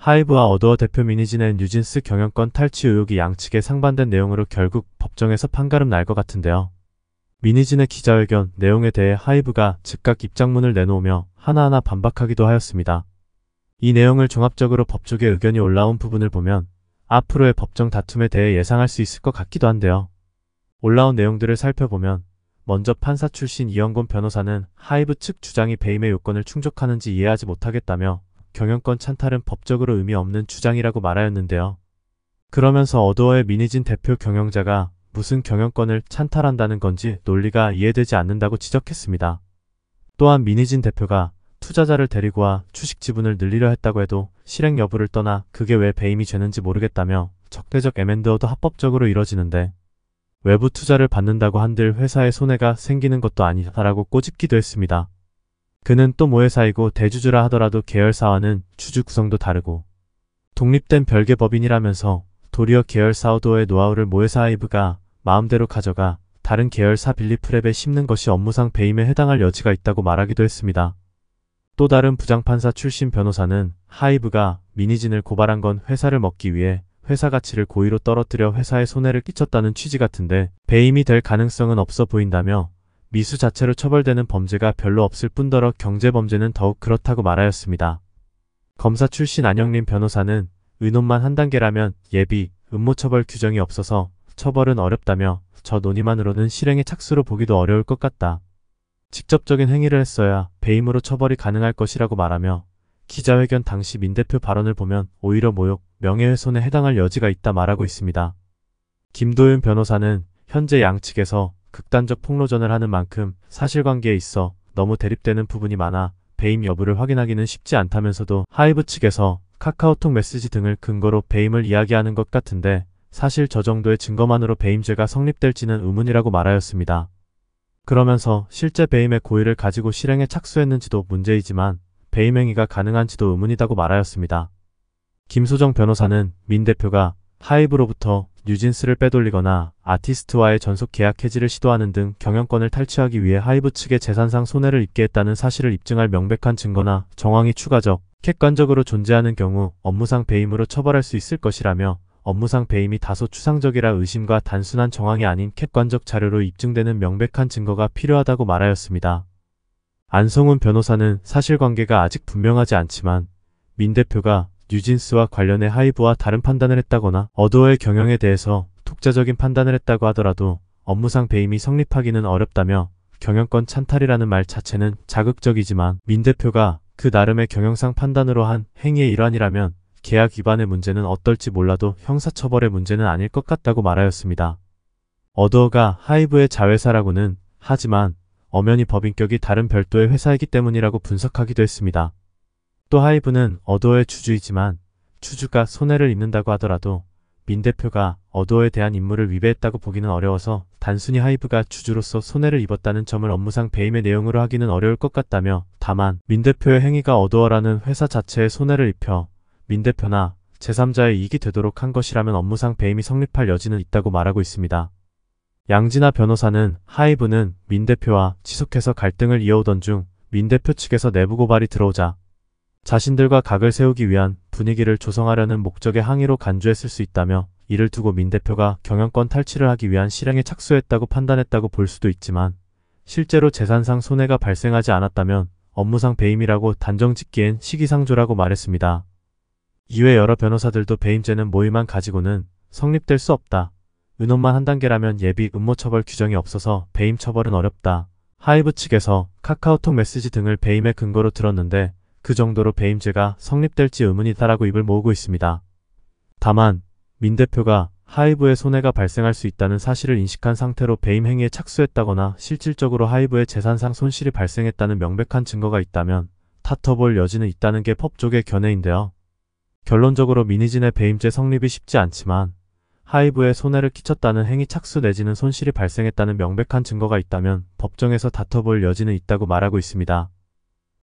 하이브와 어도어 대표 미니진의 뉴진스 경영권 탈취 의혹이 양측에 상반된 내용으로 결국 법정에서 판가름 날 것 같은데요. 미니진의 기자회견 내용에 대해 하이브가 즉각 입장문을 내놓으며 하나하나 반박하기도 하였습니다. 이 내용을 종합적으로 법조계 의견이 올라온 부분을 보면 앞으로의 법정 다툼에 대해 예상할 수 있을 것 같기도 한데요. 올라온 내용들을 살펴보면 먼저 판사 출신 이영곤 변호사는 하이브 측 주장이 배임의 요건을 충족하는지 이해하지 못하겠다며 경영권 찬탈은 법적으로 의미 없는 주장이라고 말하였는데요. 그러면서 어두어의 민희진 대표 경영자가 무슨 경영권을 찬탈한다는 건지 논리가 이해되지 않는다고 지적했습니다. 또한 민희진 대표가 투자자를 데리고 와 주식 지분을 늘리려 했다고 해도 실행 여부를 떠나 그게 왜 배임이 되는지 모르겠다며 적대적 M&O도 합법적으로 이뤄지는데 외부 투자를 받는다고 한들 회사에 손해가 생기는 것도 아니다라고 꼬집기도 했습니다. 그는 또 모회사이고 대주주라 하더라도 계열사와는 주주 구성도 다르고 독립된 별개 법인이라면서 도리어 계열사 우도의 노하우를 모회사 하이브가 마음대로 가져가 다른 계열사 빌리프랩에 심는 것이 업무상 배임에 해당할 여지가 있다고 말하기도 했습니다. 또 다른 부장판사 출신 변호사는 하이브가 미니진을 고발한 건 회사를 먹기 위해 회사 가치를 고의로 떨어뜨려 회사에 손해를 끼쳤다는 취지 같은데 배임이 될 가능성은 없어 보인다며 미수 자체로 처벌되는 범죄가 별로 없을 뿐더러 경제범죄는 더욱 그렇다고 말하였습니다. 검사 출신 안영림 변호사는 의논만 한 단계라면 예비, 음모처벌 규정이 없어서 처벌은 어렵다며 저 논의만으로는 실행의 착수로 보기도 어려울 것 같다. 직접적인 행위를 했어야 배임으로 처벌이 가능할 것이라고 말하며 기자회견 당시 민 대표 발언을 보면 오히려 모욕, 명예훼손에 해당할 여지가 있다 말하고 있습니다. 김도윤 변호사는 현재 양측에서 극단적 폭로전을 하는 만큼 사실관계에 있어 너무 대립되는 부분이 많아 배임 여부를 확인하기는 쉽지 않다면서도 하이브 측에서 카카오톡 메시지 등을 근거로 배임을 이야기하는 것 같은데 사실 저 정도의 증거만으로 배임죄가 성립될지는 의문이라고 말하였습니다. 그러면서 실제 배임의 고의를 가지고 실행에 착수했는지도 문제이지만 배임행위가 가능한지도 의문이다고 말하였습니다. 김소정 변호사는 민 대표가 하이브로부터 뉴진스를 빼돌리거나 아티스트와의 전속 계약 해지를 시도하는 등 경영권을 탈취하기 위해 하이브 측의 재산상 손해를 입게 했다는 사실을 입증할 명백한 증거나 정황이 추가적, 객관적으로 존재하는 경우 업무상 배임으로 처벌할 수 있을 것이라며 업무상 배임이 다소 추상적이라 의심과 단순한 정황이 아닌 객관적 자료로 입증되는 명백한 증거가 필요하다고 말하였습니다. 안성훈 변호사는 사실관계가 아직 분명하지 않지만 민 대표가 뉴진스와 관련해 하이브와 다른 판단을 했다거나 어도어의 경영에 대해서 독자적인 판단을 했다고 하더라도 업무상 배임이 성립하기는 어렵다며 경영권 찬탈이라는 말 자체는 자극적이지만 민 대표가 그 나름의 경영상 판단으로 한 행위의 일환이라면 계약 위반의 문제는 어떨지 몰라도 형사처벌의 문제는 아닐 것 같다고 말하였습니다. 어도어가 하이브의 자회사라고는 하지만 엄연히 법인격이 다른 별도의 회사이기 때문이라고 분석하기도 했습니다. 또 하이브는 어도어의 주주이지만 주주가 손해를 입는다고 하더라도 민 대표가 어도어에 대한 임무를 위배했다고 보기는 어려워서 단순히 하이브가 주주로서 손해를 입었다는 점을 업무상 배임의 내용으로 하기는 어려울 것 같다며 다만 민 대표의 행위가 어도어라는 회사 자체에 손해를 입혀 민 대표나 제3자의 이익이 되도록 한 것이라면 업무상 배임이 성립할 여지는 있다고 말하고 있습니다. 양진아 변호사는 하이브는 민 대표와 지속해서 갈등을 이어오던 중 민 대표 측에서 내부 고발이 들어오자 자신들과 각을 세우기 위한 분위기를 조성하려는 목적의 항의로 간주했을 수 있다며 이를 두고 민 대표가 경영권 탈취를 하기 위한 실행에 착수했다고 판단했다고 볼 수도 있지만 실제로 재산상 손해가 발생하지 않았다면 업무상 배임이라고 단정 짓기엔 시기상조라고 말했습니다. 이외 여러 변호사들도 배임죄는 모의만 가지고는 성립될 수 없다. 은혼만한 단계라면 예비 음모 처벌 규정이 없어서 배임 처벌은 어렵다. 하이브 측에서 카카오톡 메시지 등을 배임의 근거로 들었는데 그 정도로 배임죄가 성립될지 의문이다라고 입을 모으고 있습니다. 다만 민 대표가 하이브의 손해가 발생할 수 있다는 사실을 인식한 상태로 배임 행위에 착수했다거나 실질적으로 하이브의 재산상 손실이 발생했다는 명백한 증거가 있다면 타터볼 여지는 있다는 게 법조계 견해인데요. 결론적으로 미니진의 배임죄 성립이 쉽지 않지만 하이브의 손해를 끼쳤다는 행위 착수 내지는 손실이 발생했다는 명백한 증거가 있다면 법정에서 다퉈볼 여지는 있다고 말하고 있습니다.